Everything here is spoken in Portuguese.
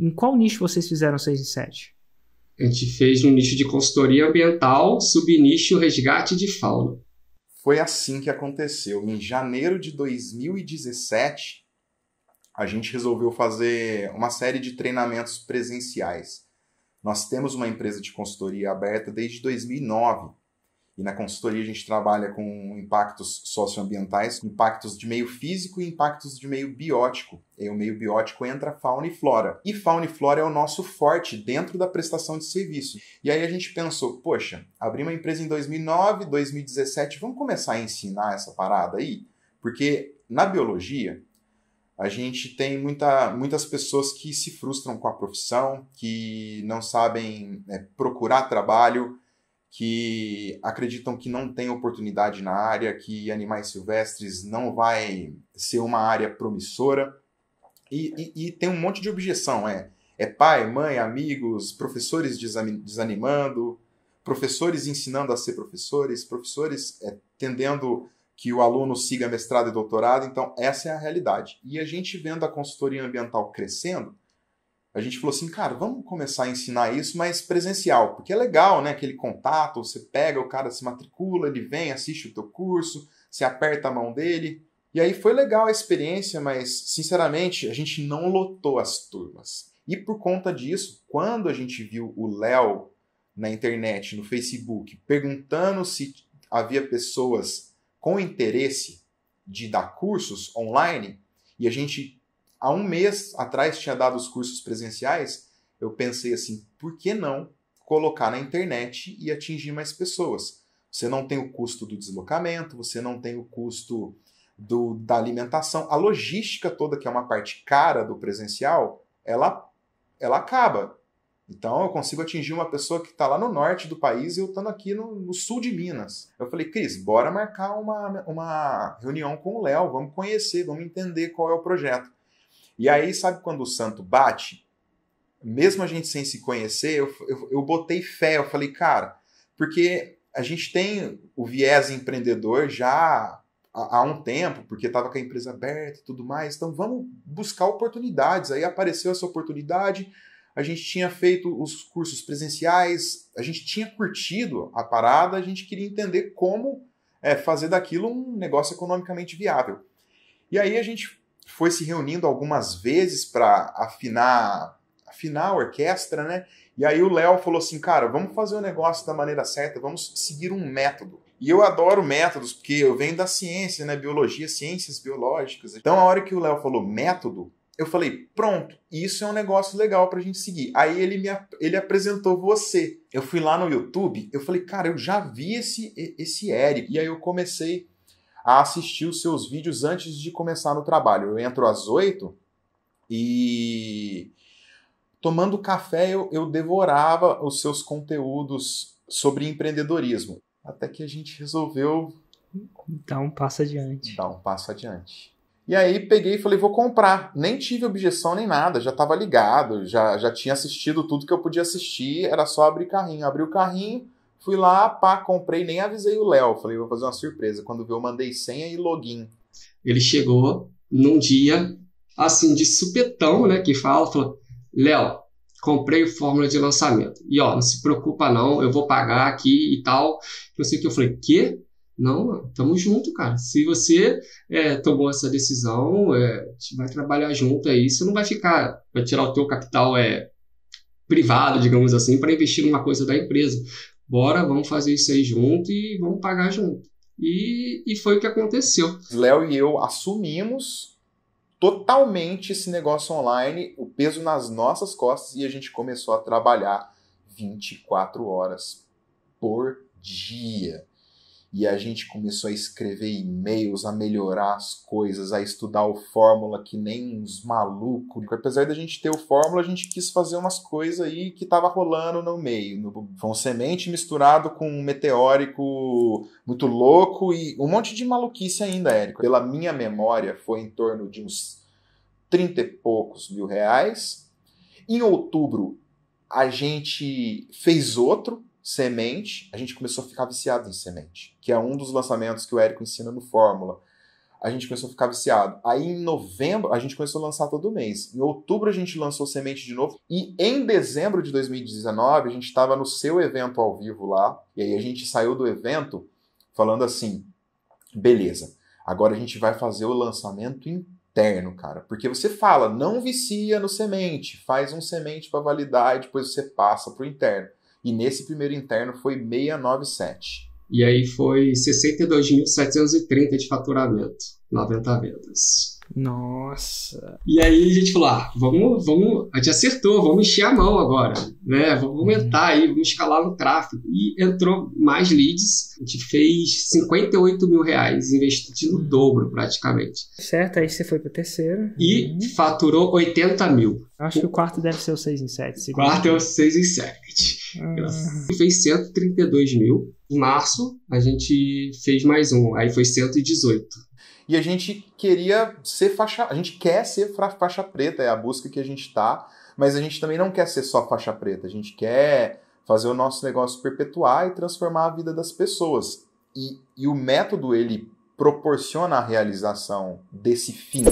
Em qual nicho vocês fizeram 6 e 7? A gente fez no nicho de consultoria ambiental, subnicho resgate de fauna. Foi assim que aconteceu. Em janeiro de 2017, a gente resolveu fazer uma série de treinamentos presenciais. Nós temos uma empresa de consultoria aberta desde 2009 e na consultoria a gente trabalha com impactos socioambientais, impactos de meio físico e impactos de meio biótico. E o meio biótico entra fauna e flora. E fauna e flora é o nosso forte dentro da prestação de serviço. E aí a gente pensou, poxa, abri uma empresa em 2009, 2017, vamos começar a ensinar essa parada aí? Porque na biologia, a gente tem muita, muitas pessoas que se frustram com a profissão, que não sabem né, procurar trabalho, que acreditam que não tem oportunidade na área, que animais silvestres não vai ser uma área promissora. E, e, e tem um monte de objeção, é. É pai, mãe, amigos, professores desanimando, professores ensinando a ser professores, professores é, tendendo que o aluno siga mestrado e doutorado. Então, essa é a realidade. E a gente vendo a consultoria ambiental crescendo, a gente falou assim, cara, vamos começar a ensinar isso, mas presencial, porque é legal, né? Aquele contato, você pega, o cara se matricula, ele vem, assiste o teu curso, você aperta a mão dele. E aí foi legal a experiência, mas sinceramente, a gente não lotou as turmas. E por conta disso, quando a gente viu o Léo na internet, no Facebook, perguntando se havia pessoas com interesse de dar cursos online, e a gente há um mês atrás tinha dado os cursos presenciais, eu pensei assim, por que não colocar na internet e atingir mais pessoas? Você não tem o custo do deslocamento, você não tem o custo do, da alimentação, a logística toda, que é uma parte cara do presencial, ela, ela acaba. Então eu consigo atingir uma pessoa que está lá no norte do país e eu estando aqui no, no, sul de Minas. Eu falei, Cris, bora marcar uma, uma reunião com o Léo, vamos conhecer, vamos entender qual é o projeto. E aí, sabe quando o santo bate? Mesmo a gente sem se conhecer, eu, eu, eu botei fé, eu falei, cara, porque a gente tem o viés empreendedor já há, há um tempo, porque estava com a empresa aberta e tudo mais, então vamos buscar oportunidades. Aí apareceu essa oportunidade, a gente tinha feito os cursos presenciais, a gente tinha curtido a parada, a gente queria entender como é, fazer daquilo um negócio economicamente viável. E aí a gente foi se reunindo algumas vezes para afinar, afinar a orquestra, né? E aí o Léo falou assim, cara, vamos fazer o negócio da maneira certa, vamos seguir um método. E eu adoro métodos, porque eu venho da ciência, né? Biologia, ciências biológicas. Então, a hora que o Léo falou método, eu falei, pronto, isso é um negócio legal pra gente seguir. Aí ele me ele apresentou você. Eu fui lá no YouTube, eu falei, cara, eu já vi esse, esse Eric. E aí eu comecei a assistir os seus vídeos antes de começar no trabalho. Eu entro às 8 e tomando café eu, eu devorava os seus conteúdos sobre empreendedorismo. Até que a gente resolveu. Dar um passo adiante. Dar um passo adiante. E aí peguei e falei, vou comprar. Nem tive objeção nem nada, já estava ligado, já, já tinha assistido tudo que eu podia assistir, era só abrir carrinho. Abri o carrinho, Fui lá, pá, comprei, nem avisei o Léo. Falei, vou fazer uma surpresa. Quando viu, eu mandei senha e login. Ele chegou num dia, assim, de supetão, né? Que fala, falou: Léo, comprei fórmula de lançamento. E ó, não se preocupa não, eu vou pagar aqui e tal. eu sei que. Eu falei, quê? Não, tamo junto, cara. Se você é, tomou essa decisão, é, a gente vai trabalhar junto aí. Você não vai ficar, vai tirar o teu capital é, privado, digamos assim, para investir numa coisa da empresa bora, vamos fazer isso aí junto e vamos pagar junto. E, e foi o que aconteceu. Léo e eu assumimos totalmente esse negócio online, o peso nas nossas costas, e a gente começou a trabalhar 24 horas por dia e a gente começou a escrever e-mails, a melhorar as coisas, a estudar o Fórmula que nem uns malucos. Apesar da gente ter o Fórmula, a gente quis fazer umas coisas aí que tava rolando no meio. No, foi um semente misturado com um meteórico muito louco e um monte de maluquice ainda, Érico. Pela minha memória, foi em torno de uns 30 e poucos mil reais. Em outubro, a gente fez outro, semente, a gente começou a ficar viciado em semente, que é um dos lançamentos que o Érico ensina no Fórmula. A gente começou a ficar viciado. Aí em novembro, a gente começou a lançar todo mês. Em outubro, a gente lançou semente de novo. E em dezembro de 2019, a gente estava no seu evento ao vivo lá. E aí a gente saiu do evento falando assim: beleza, agora a gente vai fazer o lançamento interno, cara. Porque você fala, não vicia no semente, faz um semente para validar e depois você passa para o interno e nesse primeiro interno foi 697. E aí foi 62.730 de faturamento, 90 vendas. Nossa. E aí a gente falou, ah, vamos, vamos, a gente acertou, vamos encher a mão agora, né? Vamos uhum. aumentar uhum. aí, vamos escalar no tráfego. E entrou mais leads, a gente fez 58 mil reais, investido no uhum. dobro praticamente. Certo, aí você foi para o terceiro. E uhum. faturou 80 mil. Eu acho o... que o quarto deve ser o 6 em 7. Segundo. Quarto é o 6 em 7. Hum. Fez 132 mil. Em março, a gente fez mais um, aí foi 118. E a gente queria ser faixa. A gente quer ser faixa preta, é a busca que a gente está mas a gente também não quer ser só faixa preta, a gente quer fazer o nosso negócio perpetuar e transformar a vida das pessoas. E, e o método ele proporciona a realização desse fim.